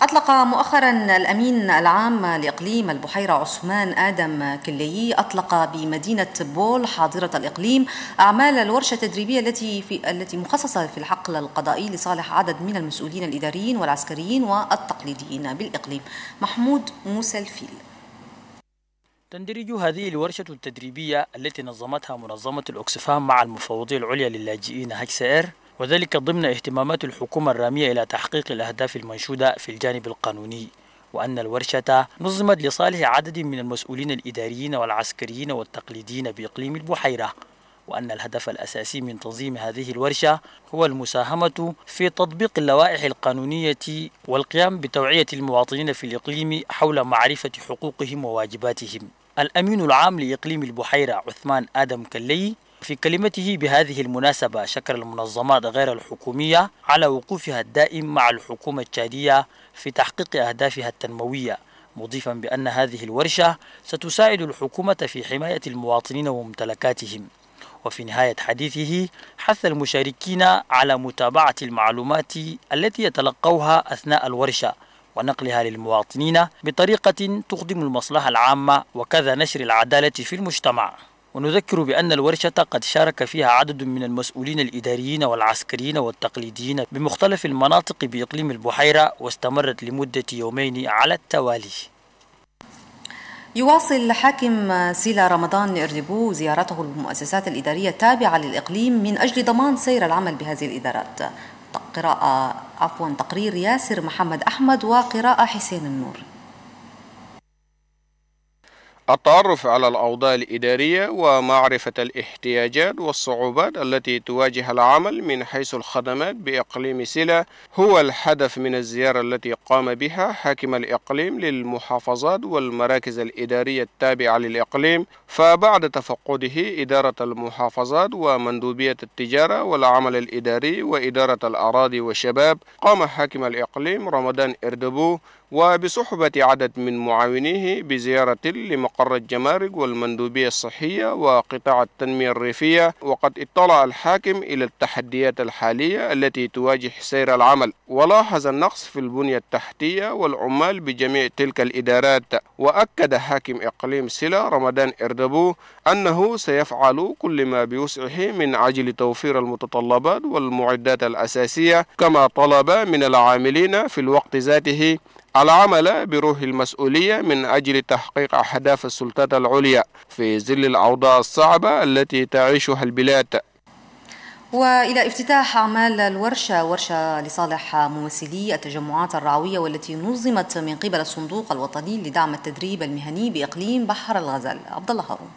أطلق مؤخرا الأمين العام لإقليم البحيرة عثمان آدم كليي أطلق بمدينة بول حاضرة الإقليم أعمال الورشة التدريبية التي في التي مخصصة في الحقل القضائي لصالح عدد من المسؤولين الإداريين والعسكريين والتقليديين بالإقليم محمود موسى الفيل تندرج هذه الورشة التدريبية التي نظمتها منظمة الأكسفام مع المفوضية العليا للاجئين هكسير وذلك ضمن اهتمامات الحكومة الرامية إلى تحقيق الأهداف المنشودة في الجانب القانوني وأن الورشة نظمت لصالح عدد من المسؤولين الإداريين والعسكريين والتقليديين بإقليم البحيرة وأن الهدف الأساسي من تنظيم هذه الورشة هو المساهمة في تطبيق اللوائح القانونية والقيام بتوعية المواطنين في الإقليم حول معرفة حقوقهم وواجباتهم الأمين العام لإقليم البحيرة عثمان آدم كلي في كلمته بهذه المناسبة شكر المنظمات غير الحكومية على وقوفها الدائم مع الحكومة التشادية في تحقيق أهدافها التنموية مضيفا بأن هذه الورشة ستساعد الحكومة في حماية المواطنين وممتلكاتهم وفي نهاية حديثه حث المشاركين على متابعة المعلومات التي يتلقوها أثناء الورشة ونقلها للمواطنين بطريقة تخدم المصلحة العامة وكذا نشر العدالة في المجتمع ونذكر بأن الورشة قد شارك فيها عدد من المسؤولين الإداريين والعسكريين والتقليديين بمختلف المناطق بإقليم البحيرة واستمرت لمدة يومين على التوالي يواصل حاكم سيلا رمضان إردبو زيارته للمؤسسات الإدارية التابعة للإقليم من أجل ضمان سير العمل بهذه الإدارات قراءة عفوا تقرير ياسر محمد أحمد وقراءة حسين النور التعرف على الأوضاع الإدارية ومعرفة الاحتياجات والصعوبات التي تواجه العمل من حيث الخدمات بإقليم سلا هو الهدف من الزيارة التي قام بها حاكم الإقليم للمحافظات والمراكز الإدارية التابعة للإقليم فبعد تفقده إدارة المحافظات ومندوبية التجارة والعمل الإداري وإدارة الأراضي والشباب قام حاكم الإقليم رمضان إردبو وبصحبة عدد من معاونيه بزيارة لمقر الجمارك والمندوبية الصحية وقطاع التنمية الريفية وقد اطلع الحاكم إلى التحديات الحالية التي تواجه سير العمل ولاحظ النقص في البنية التحتية والعمال بجميع تلك الإدارات وأكد حاكم إقليم سلا رمضان إردبو أنه سيفعل كل ما بوسعه من عجل توفير المتطلبات والمعدات الأساسية كما طلب من العاملين في الوقت ذاته العمل بروح المسؤولية من أجل تحقيق أهداف السلطات العليا في ظل الأوضاع الصعبة التي تعيشها البلاد وإلى افتتاح أعمال الورشة ورشة لصالح ممثلي التجمعات الرعوية والتي نظمت من قبل الصندوق الوطني لدعم التدريب المهني بإقليم بحر الغزل عبد الله هارون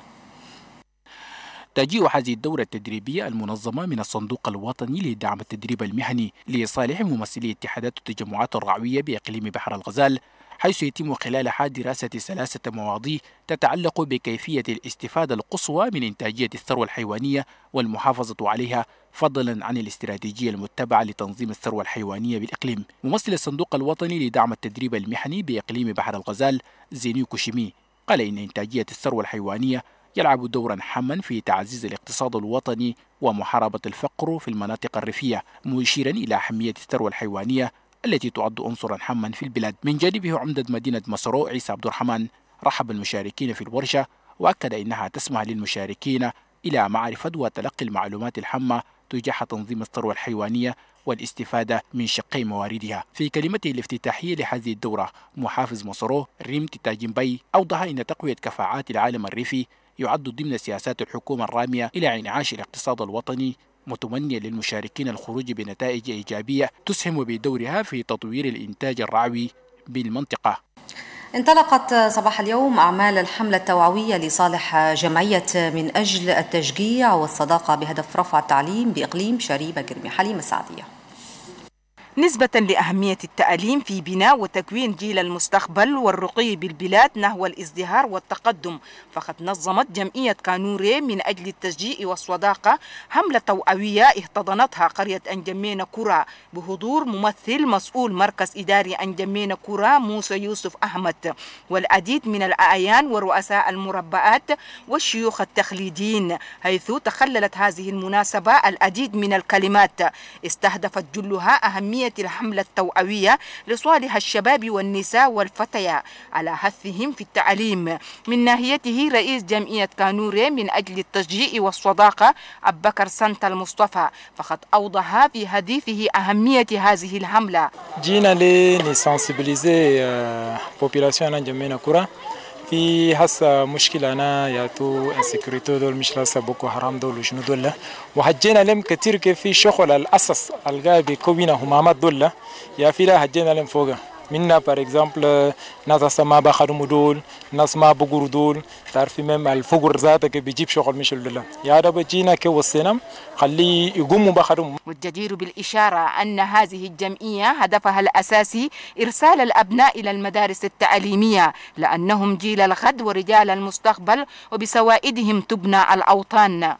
تجيء هذه الدورة التدريبية المنظمة من الصندوق الوطني لدعم التدريب المهني لصالح ممثلي اتحادات التجمعات الرعوية بإقليم بحر الغزال حيث يتم خلالها دراسة ثلاثة مواضيع تتعلق بكيفية الاستفادة القصوى من إنتاجية الثروة الحيوانية والمحافظة عليها فضلا عن الاستراتيجية المتبعة لتنظيم الثروة الحيوانية بالإقليم ممثل الصندوق الوطني لدعم التدريب المهني بإقليم بحر الغزال زينيو كوشيمي قال إن إنتاجية الثروة الحيوانية يلعب دورا حاما في تعزيز الاقتصاد الوطني ومحاربة الفقر في المناطق الريفية مشيرا إلى أهمية الثروة الحيوانية التي تعد عنصرا حاما في البلاد من جانبه عمدة مدينة مصر عيسى عبد الرحمن رحب المشاركين في الورشة وأكد إنها تسمح للمشاركين إلى معرفة وتلقي المعلومات الحمة تجاه تنظيم الثروة الحيوانية والاستفادة من شقي مواردها في كلمته الافتتاحية لهذه الدورة محافظ مصرو ريم بي أوضح أن تقوية كفاءات العالم الريفي يعد ضمن سياسات الحكومة الرامية إلى انعاش الاقتصاد الوطني متمنيا للمشاركين الخروج بنتائج إيجابية تسهم بدورها في تطوير الإنتاج الرعوي بالمنطقة انطلقت صباح اليوم أعمال الحملة التوعوية لصالح جمعية من أجل التشجيع والصداقة بهدف رفع التعليم بإقليم شريبة جرمي حليم السعدية نسبة لأهمية التعليم في بناء وتكوين جيل المستقبل والرقي بالبلاد نحو الازدهار والتقدم فقد نظمت جمعية كانوري من أجل التشجيع والصداقة حملة توأوية احتضنتها قرية أنجمين كرة بحضور ممثل مسؤول مركز إداري أنجمين كرة موسى يوسف أحمد والعديد من الأعيان ورؤساء المربعات والشيوخ التقليديين حيث تخللت هذه المناسبة العديد من الكلمات استهدفت جلها أهمية تنمية الحملة التوعوية لصالح الشباب والنساء والفتيات على حثهم في التعليم من ناحيته رئيس جمعية كانوري من أجل التشجيع والصداقة أب بكر سانتا المصطفى فقد أوضح في حديثه أهمية هذه الحملة جينا لنسانسيبليزي بوبيلاسيون آه، جمعنا كرة في هسا مشكله انا يا تو انسكريتو دول مش لسه بوكو حرام دول وشنو دول وحجينا لهم كتير كيف في شغل الاساس القاعد بيكوينا همامات دول يا في لا حجينا لهم فوقها منا بار Minna, par exemple, Nazasama ما Nazma دول تعرفي ميم الفقر ذاته بيجيب شغل مش لله يا هذا بجينا كوسينا خليه يقوموا بخدم والجدير بالإشارة أن هذه الجمعية هدفها الأساسي إرسال الأبناء إلى المدارس التعليمية لأنهم جيل الغد ورجال المستقبل وبسوائدهم تبنى الأوطان